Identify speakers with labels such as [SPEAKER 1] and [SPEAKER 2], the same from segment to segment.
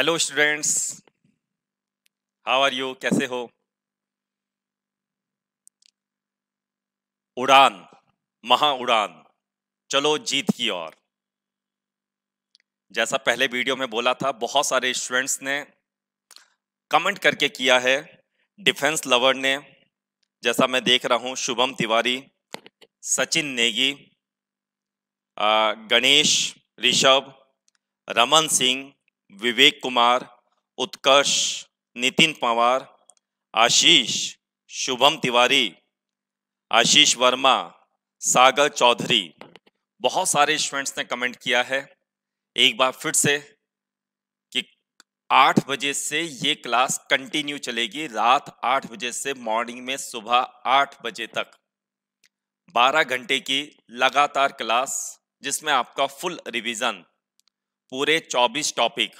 [SPEAKER 1] Hello students how are you कैसे हो उड़ान महा उड़ान चलो जीत की ओर जैसा पहले वीडियो में बोला था बहुत सारे स्टूडेंट्स ने कमेंट करके किया है डिफेंस लवर ने जैसा मैं देख रहा हूं शुभम तिवारी सचिन नेगी गणेश ऋषभ रमन सिंह विवेक कुमार उत्कर्ष नितिन पवार आशीष शुभम तिवारी आशीष वर्मा सागर चौधरी बहुत सारे स्टूडेंट्स ने कमेंट किया है एक बार फिर से कि आठ बजे से ये क्लास कंटिन्यू चलेगी रात आठ बजे से मॉर्निंग में सुबह आठ बजे तक बारह घंटे की लगातार क्लास जिसमें आपका फुल रिवीजन पूरे 24 टॉपिक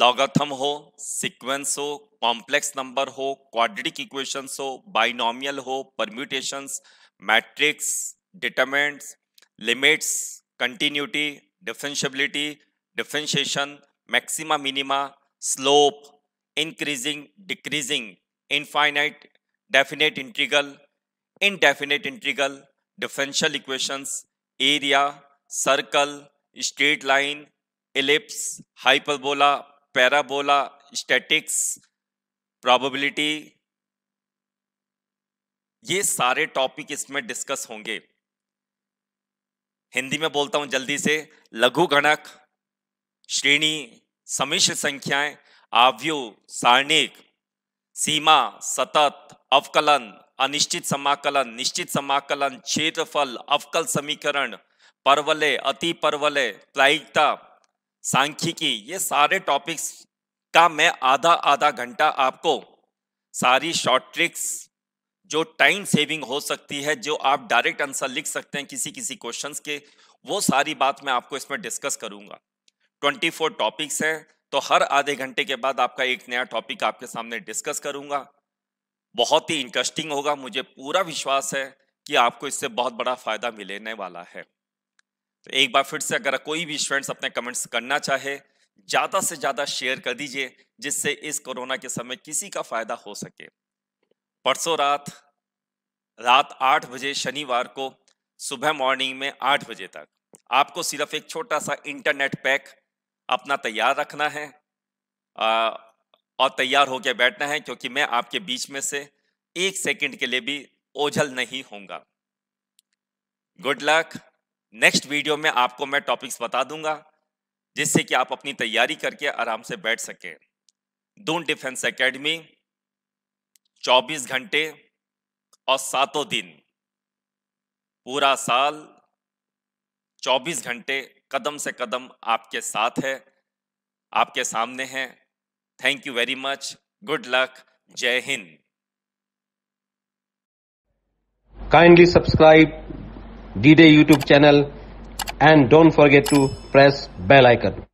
[SPEAKER 1] लॉगथम हो सीक्वेंस हो कॉम्प्लेक्स नंबर हो क्वाड्रेटिक इक्वेशंस हो बाइनोमियल हो permutations matrix determinants limits continuity differentiability differentiation maxima minima slope increasing decreasing infinite definite integral indefinite integral differential equations area circle straight line ellipse hyperbola parabola statics probability ये सारे topic इसमें discuss होंगे हिंदी में बोलता हूं जल्दी से लघु गणक श्रेणी समिश्र संख्याएं आव्यू सारणिक सीमा सतत अवकलन अनिश्चित समाकलन निश्चित समाकलन क्षेत्रफल अवकल समीकरण परवलय अति परवलय प्रायिकता सांख्यिकी ये सारे टॉपिक्स का मैं आधा आधा घंटा आपको सारी शॉर्ट ट्रिक्स जो टाइम सेविंग हो सकती है जो आप डायरेक्ट आंसर लिख सकते हैं किसी किसी क्वेश्चंस के वो सारी बात मैं आपको इसमें डिस्कस करूंगा 24 टॉपिक्स हैं तो हर आधे घंटे के बाद आपका एक नया टॉपिक आपके सामने डिस्कस करूंगा बहुत ही इंटरेस्टिंग होगा मुझे पूरा विश्वास है कि आपको इससे बहुत बड़ा फायदा मिलने वाला है तो एक बार फिर से अगर कोई भी स्टूडेंट्स अपने कमेंट्स करना चाहे ज़्यादा से ज़्यादा शेयर कर दीजिए जिससे इस कोरोना के समय किसी का फायदा हो सके परसों रात रात आठ बजे शनिवार को सुबह मॉर्निंग में आठ बजे तक आपको सिर्फ एक छोटा सा इंटरनेट पैक अपना तैयार रखना है आ, और तैयार होकर बैठना है क्योंकि मैं आपके बीच में से एक सेकंड के लिए भी ओझल नहीं होऊंगा गुड लक नेक्स्ट वीडियो में आपको मैं टॉपिक्स बता दूंगा जिससे कि आप अपनी तैयारी करके आराम से बैठ सके दून डिफेंस एकेडमी 24 घंटे और सातों दिन पूरा साल 24 घंटे कदम से कदम आपके साथ है आपके सामने है thank you very much good luck जय हिंद kindly subscribe D-Day YouTube channel and don't forget to press bell icon.